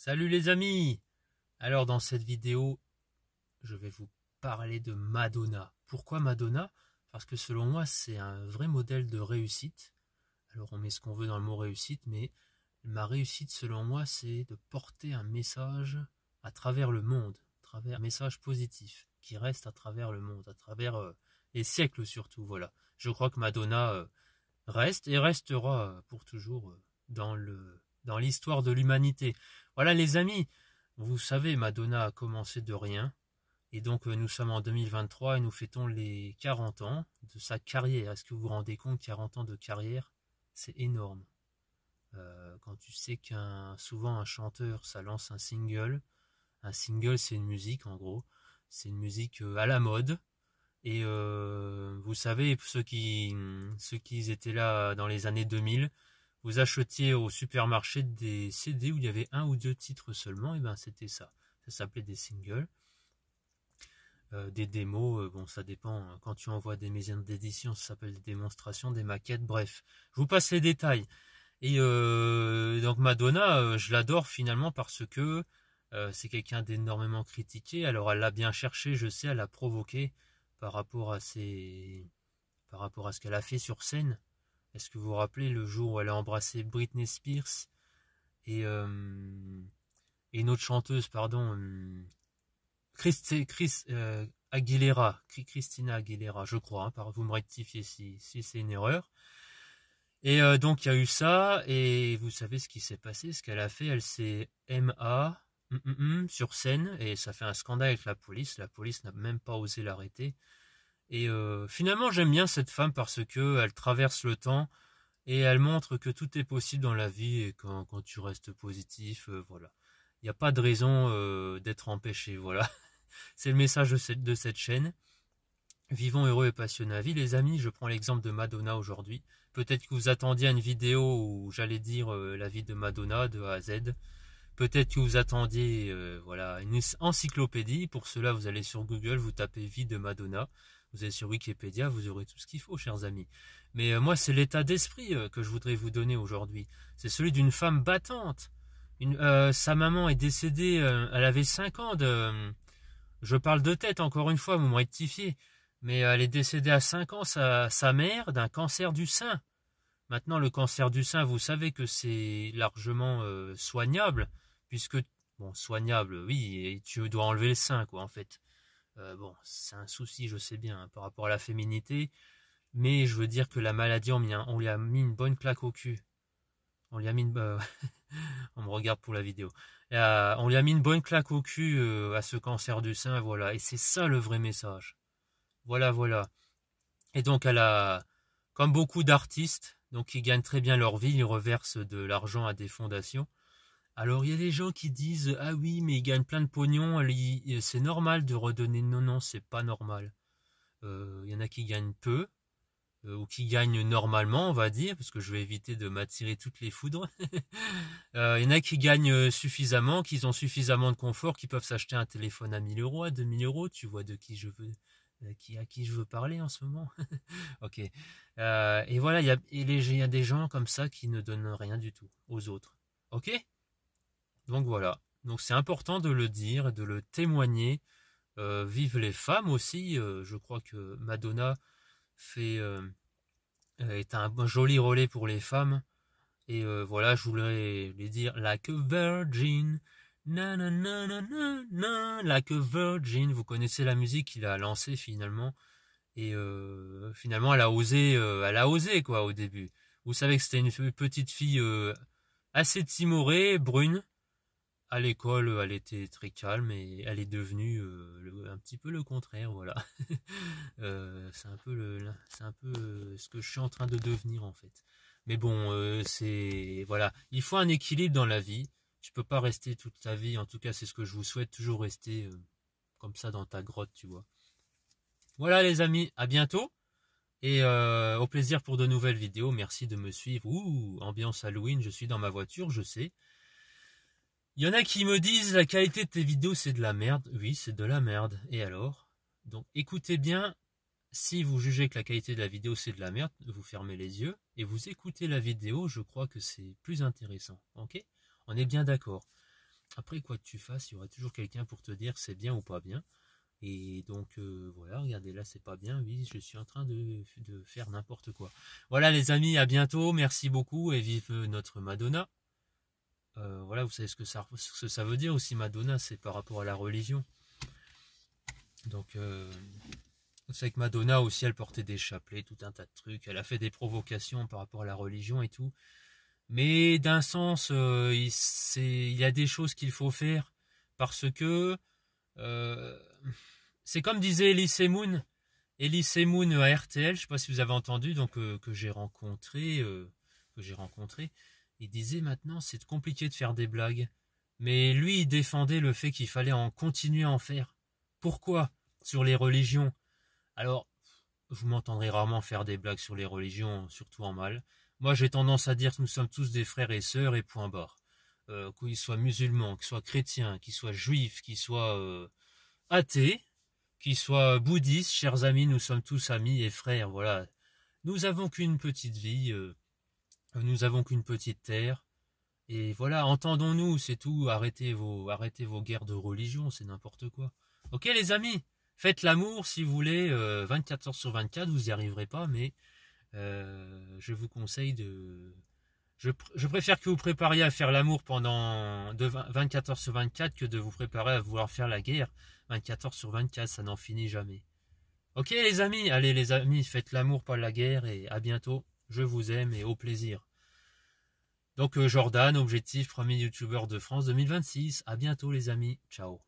Salut les amis Alors dans cette vidéo, je vais vous parler de Madonna. Pourquoi Madonna Parce que selon moi, c'est un vrai modèle de réussite. Alors on met ce qu'on veut dans le mot réussite, mais ma réussite selon moi, c'est de porter un message à travers le monde, travers un message positif qui reste à travers le monde, à travers les euh, siècles surtout, voilà. Je crois que Madonna euh, reste et restera pour toujours euh, dans le dans l'histoire de l'humanité. Voilà les amis, vous savez, Madonna a commencé de rien. Et donc euh, nous sommes en 2023 et nous fêtons les 40 ans de sa carrière. Est-ce que vous vous rendez compte 40 ans de carrière, c'est énorme. Euh, quand tu sais qu'un souvent un chanteur, ça lance un single. Un single, c'est une musique en gros. C'est une musique euh, à la mode. Et vous savez, ceux qui, ceux qui étaient là dans les années 2000, vous achetiez au supermarché des CD où il y avait un ou deux titres seulement, et ben c'était ça. Ça s'appelait des singles. Euh, des démos, euh, bon ça dépend, hein. quand tu envoies des maisons d'édition, ça s'appelle des démonstrations, des maquettes, bref. Je vous passe les détails. Et euh, donc Madonna, je l'adore finalement parce que c'est quelqu'un d'énormément critiqué. Alors elle l'a bien cherché, je sais, elle a provoqué par rapport à ses, par rapport à ce qu'elle a fait sur scène. Est-ce que vous vous rappelez le jour où elle a embrassé Britney Spears et, euh, et une autre chanteuse, pardon, euh, Chris, euh, Aguilera, Christina Aguilera, je crois, hein, vous me rectifiez si, si c'est une erreur. Et donc il y a eu ça, et vous savez ce qui s'est passé, ce qu'elle a fait, elle s'est MA mm, mm, mm, sur scène, et ça fait un scandale avec la police, la police n'a même pas osé l'arrêter. Et euh, finalement, j'aime bien cette femme parce qu'elle traverse le temps et elle montre que tout est possible dans la vie et quand, tu restes positif, euh, voilà. Il n'y a pas de raison euh, d'être empêché, voilà. C'est le message de cette, de cette chaîne. Vivons heureux et passionnés à vie. Les amis, je prends l'exemple de Madonna aujourd'hui. Peut-être que vous attendiez à une vidéo où j'allais dire la vie de Madonna de A à Z. Peut-être que vous attendiez euh, voilà, une encyclopédie. Pour cela, vous allez sur Google, vous tapez vie de Madonna. Vous allez sur Wikipédia, vous aurez tout ce qu'il faut, chers amis. Mais euh, moi, c'est l'état d'esprit euh, que je voudrais vous donner aujourd'hui. C'est celui d'une femme battante. sa maman est décédée, elle avait 5 ans de... je parle de tête encore une fois, vous me Mais elle est décédée à 5 ans, sa, sa mère, d'un cancer du sein. Maintenant, le cancer du sein, vous savez que c'est largement soignable puisque, bon, soignable, oui, et tu dois enlever le sein, quoi, en fait. Euh, bon, c'est un souci, je sais bien, hein, par rapport à la féminité, mais je veux dire que la maladie, on, lui a mis une bonne claque au cul. On lui a mis une... on me regarde pour la vidéo. Euh, on lui a mis une bonne claque au cul euh, à ce cancer du sein, voilà. Et c'est ça le vrai message. Voilà, voilà. Et donc, elle a, comme beaucoup d'artistes, donc qui gagnent très bien leur vie, ils reversent de l'argent à des fondations. Alors il y a des gens qui disent ah oui mais ils gagnent plein de pognon, c'est normal de redonner. Non non c'est pas normal. Euh, il y en a qui gagnent peu euh, ou qui gagnent normalement on va dire parce que je vais éviter de m'attirer toutes les foudres. Euh, il y en a qui gagnent suffisamment, qui ont suffisamment de confort, qui peuvent s'acheter un téléphone à 1000 euros, à 2000 euros. Tu vois de qui je veux qui, à qui je veux parler en ce moment. ok. et voilà, il y, a, y a des gens comme ça qui ne donnent rien du tout aux autres. Ok donc voilà. Donc c'est important de le dire et de le témoigner. Vivent euh, vive les femmes aussi. Euh, je crois que Madonna fait euh, est un joli relais pour les femmes. Et voilà, je voulais les dire la a virgin. Na, virgin. Vous connaissez la musique qu'il a lancée finalement. Et finalement, elle a osé, elle a osé quoi au début. Vous savez que c'était une petite fille assez timorée, brune, à l'école, euh, elle était très calme et elle est devenue euh, un petit peu le contraire, voilà. Euh, c'est un peu ce que je suis en train de devenir en fait. Mais bon, c'est voilà, il faut un équilibre dans la vie. Tu ne peux pas rester toute ta vie. En tout cas, c'est ce que je vous souhaite toujours rester comme ça dans ta grotte, tu vois. Voilà les amis, à bientôt et au plaisir pour de nouvelles vidéos. Merci de me suivre. Ouh, ambiance Halloween, je suis dans ma voiture, je sais. Il y en a qui me disent la qualité de tes vidéos c'est de la merde. Oui, c'est de la merde. Et alors Donc écoutez bien, si vous jugez que la qualité de la vidéo c'est de la merde, vous fermez les yeux et vous écoutez la vidéo, je crois que c'est plus intéressant. OK On est bien d'accord. Après quoi que tu fasses, il y aura toujours quelqu'un pour te dire c'est bien ou pas bien. Et donc euh, voilà, regardez là, c'est pas bien. Oui, je suis en train de faire n'importe quoi. Voilà les amis, à bientôt. Merci beaucoup et vive notre Madonna. Euh, voilà, vous savez ce que ça, ça veut dire aussi Madonna, c'est par rapport à la religion. Donc, euh, vous savez que Madonna aussi, elle portait des chapelets, tout un tas de trucs. Elle a fait des provocations par rapport à la religion et tout. Mais d'un sens, euh, il, y a des choses qu'il faut faire parce que c'est comme disait Elise Moon. Elise Moon à RTL, je ne sais pas si vous avez entendu, donc que j'ai rencontré, que j'ai rencontré il disait maintenant c'est compliqué de faire des blagues. Mais lui, défendait le fait qu'il fallait en continuer à en faire. Pourquoi Sur les religions. Alors, vous m'entendrez rarement faire des blagues sur les religions, surtout en mal. Moi, j'ai tendance à dire que nous sommes tous des frères et sœurs et point barre. Euh, qu'ils soient musulmans, qu'ils soient chrétiens, qu'ils soient juifs, qu'ils soient euh, athées, qu'ils soient bouddhistes, chers amis, nous sommes tous amis et frères, voilà. Nous avons qu'une petite vie. Euh, nous n'avons qu'une petite terre. Et voilà, entendons-nous, c'est tout. Arrêtez vos, arrêtez vos guerres de religion, c'est n'importe quoi. Ok les amis, faites l'amour si vous voulez, 24 euh, heures sur 24, vous n'y arriverez pas, mais euh, je vous conseille de... Je, préfère que vous prépariez à faire l'amour pendant de 24 heures sur 24 que de vous préparer à vouloir faire la guerre 24 heures sur 24, ça n'en finit jamais. Ok les amis, allez les amis, faites l'amour, pas la guerre, et à bientôt. Je vous aime et au plaisir. Donc euh, Jordan, objectif premier youtubeur de France 2026. À bientôt les amis. Ciao.